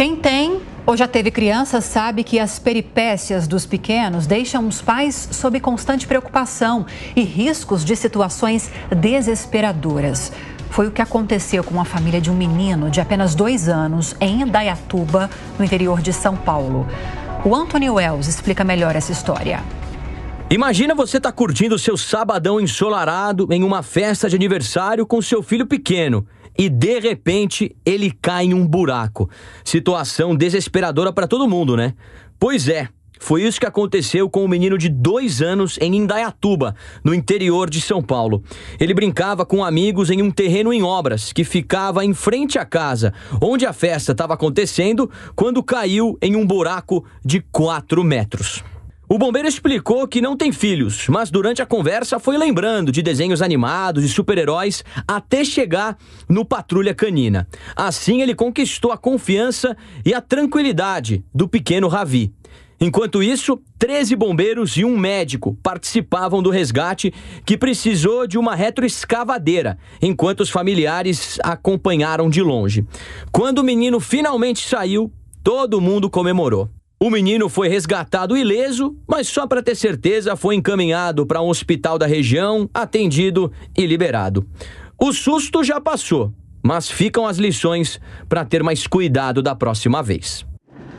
Quem tem ou já teve criança sabe que as peripécias dos pequenos deixam os pais sob constante preocupação e riscos de situações desesperadoras. Foi o que aconteceu com a família de um menino de apenas dois anos em Indaiatuba, no interior de São Paulo. O Anthony Wells explica melhor essa história. Imagina você estar tá curtindo seu sabadão ensolarado em uma festa de aniversário com seu filho pequeno e de repente ele cai em um buraco. Situação desesperadora para todo mundo, né? Pois é. Foi isso que aconteceu com o um menino de dois anos em Indaiatuba, no interior de São Paulo. Ele brincava com amigos em um terreno em obras que ficava em frente à casa, onde a festa estava acontecendo, quando caiu em um buraco de 4 metros. O bombeiro explicou que não tem filhos, mas durante a conversa foi lembrando de desenhos animados e super-heróis até chegar no Patrulha Canina. Assim, ele conquistou a confiança e a tranquilidade do pequeno Ravi. Enquanto isso, 13 bombeiros e um médico participavam do resgate, que precisou de uma retroescavadeira, enquanto os familiares acompanharam de longe. Quando o menino finalmente saiu, todo mundo comemorou. O menino foi resgatado ileso, mas só para ter certeza foi encaminhado para um hospital da região, atendido e liberado. O susto já passou, mas ficam as lições para ter mais cuidado da próxima vez.